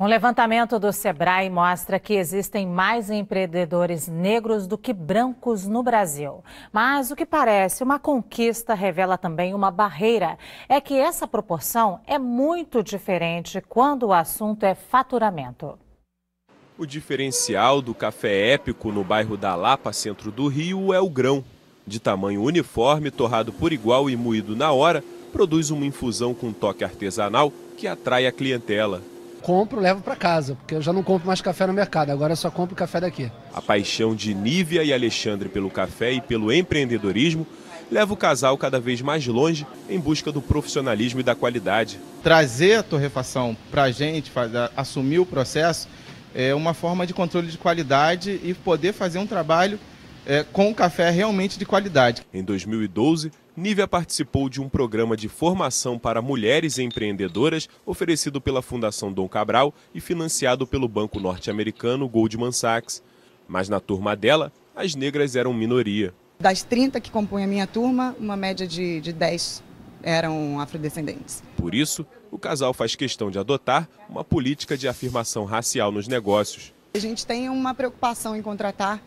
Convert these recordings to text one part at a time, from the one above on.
Um levantamento do Sebrae mostra que existem mais empreendedores negros do que brancos no Brasil. Mas o que parece uma conquista revela também uma barreira. É que essa proporção é muito diferente quando o assunto é faturamento. O diferencial do café épico no bairro da Lapa, centro do Rio, é o grão. De tamanho uniforme, torrado por igual e moído na hora, produz uma infusão com toque artesanal que atrai a clientela compro, levo para casa, porque eu já não compro mais café no mercado, agora eu só compro café daqui. A paixão de Nívia e Alexandre pelo café e pelo empreendedorismo leva o casal cada vez mais longe em busca do profissionalismo e da qualidade. Trazer a torrefação para a gente, fazer, assumir o processo, é uma forma de controle de qualidade e poder fazer um trabalho é, com café realmente de qualidade. Em 2012, Nívia participou de um programa de formação para mulheres empreendedoras oferecido pela Fundação Dom Cabral e financiado pelo banco norte-americano Goldman Sachs. Mas na turma dela, as negras eram minoria. Das 30 que compõem a minha turma, uma média de, de 10 eram afrodescendentes. Por isso, o casal faz questão de adotar uma política de afirmação racial nos negócios. A gente tem uma preocupação em contratar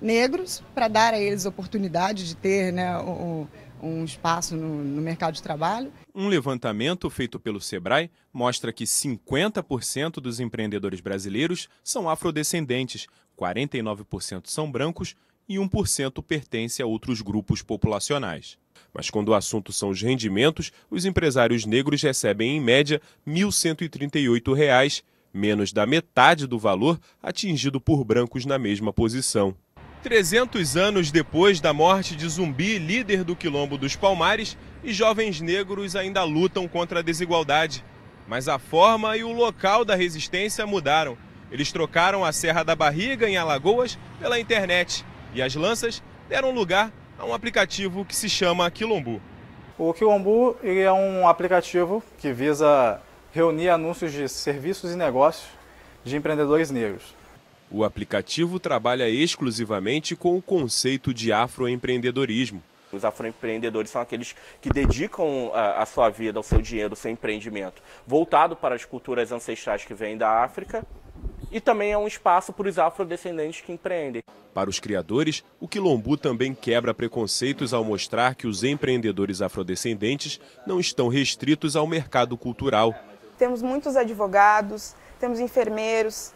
negros para dar a eles oportunidade de ter né, o, um espaço no, no, mercado de trabalho. Um levantamento feito pelo Sebrae mostra que 50% dos empreendedores brasileiros são afrodescendentes, 49% são brancos e 1% pertence a outros grupos populacionais. Mas quando o assunto são os rendimentos, os empresários negros recebem, em média, R$ 1.138, menos da metade do valor atingido por brancos na mesma posição. 300 anos depois da morte de Zumbi, líder do Quilombo dos Palmares, e jovens negros ainda lutam contra a desigualdade. Mas a forma e o local da resistência mudaram. Eles trocaram a Serra da Barriga, em Alagoas, pela internet. E as lanças deram lugar a um aplicativo que se chama Quilombu. O Quilombu é um aplicativo que visa reunir anúncios de serviços e negócios de empreendedores negros. O aplicativo trabalha exclusivamente com o conceito de afroempreendedorismo. Os afroempreendedores são aqueles que dedicam a, a, sua vida, o seu dinheiro, o seu empreendimento, voltado para as culturas ancestrais que vêm da África e também é um espaço para os afrodescendentes que empreendem. Para os criadores, o Quilombu também quebra preconceitos ao mostrar que os empreendedores afrodescendentes não estão restritos ao mercado cultural. Temos muitos advogados, temos enfermeiros,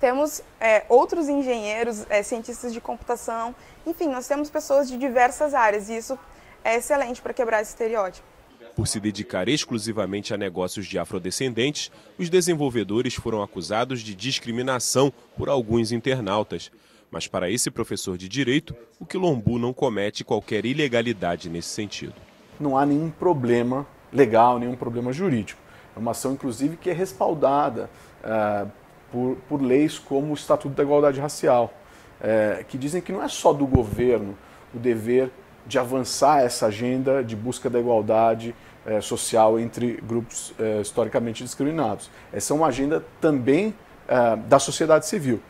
temos é, outros engenheiros, é, cientistas de computação, enfim, nós temos pessoas de diversas áreas e isso é excelente para quebrar esse estereótipo. Por se dedicar exclusivamente a negócios de afrodescendentes, os desenvolvedores foram acusados de discriminação por alguns internautas. Mas para esse professor de direito, o quilombo não comete qualquer ilegalidade nesse sentido. Não há nenhum problema legal, nenhum problema jurídico. É uma ação, inclusive, que é respaldada uh, por, por leis como o Estatuto da Igualdade Racial, é, que dizem que não é só do governo o dever de avançar essa agenda de busca da igualdade é, social entre grupos é, historicamente discriminados. Essa é uma agenda também é, da sociedade civil.